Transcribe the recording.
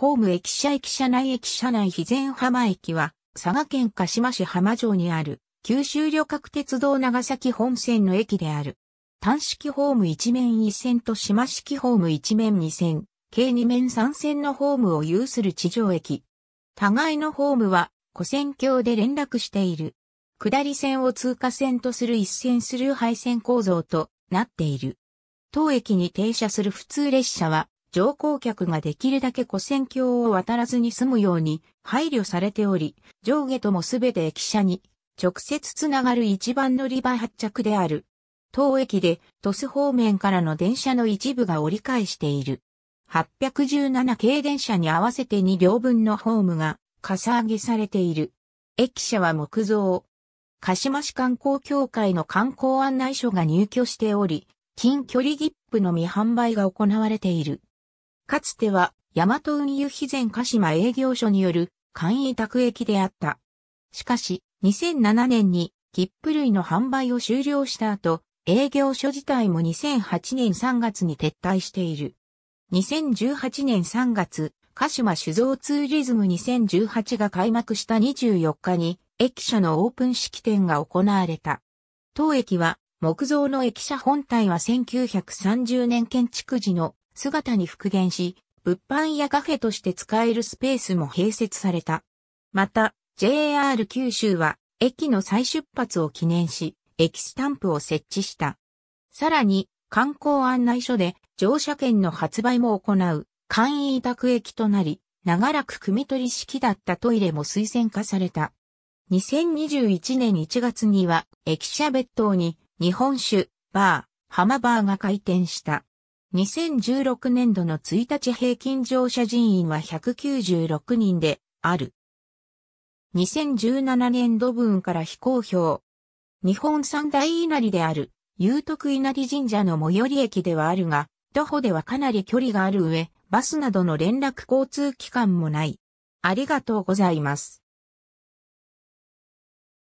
ホーム駅舎駅舎内駅舎内肥前浜駅は、佐賀県鹿島市浜城にある、九州旅客鉄道長崎本線の駅である。単式ホーム一面一線と島式ホーム一面二線、計二面三線のホームを有する地上駅。互いのホームは、古線橋で連絡している。下り線を通過線とする一線スルー配線構造となっている。当駅に停車する普通列車は、乗降客ができるだけ古戦橋を渡らずに済むように配慮されており、上下ともすべて駅舎に直接つながる一番乗り場発着である。当駅で、鳥栖方面からの電車の一部が折り返している。817系電車に合わせて2両分のホームが、かさ上げされている。駅舎は木造。鹿島市観光協会の観光案内所が入居しており、近距離切符の未販売が行われている。かつては、大和運輸肥前鹿島営業所による簡易宅駅であった。しかし、2007年に切符類の販売を終了した後、営業所自体も2008年3月に撤退している。2018年3月、鹿島酒造ツーリズム2018が開幕した24日に、駅舎のオープン式典が行われた。当駅は、木造の駅舎本体は1930年建築時の姿に復元し、物販やカフェとして使えるスペースも併設された。また、JR 九州は、駅の再出発を記念し、駅スタンプを設置した。さらに、観光案内所で乗車券の発売も行う、簡易委託駅となり、長らく汲み取り式だったトイレも推薦化された。2021年1月には、駅舎別棟に日本酒、バー、浜バーが開店した。2016年度の1日平均乗車人員は196人である。2017年度分から非公表。日本三大稲荷である、有徳稲荷神社の最寄り駅ではあるが、徒歩ではかなり距離がある上、バスなどの連絡交通機関もない。ありがとうございます。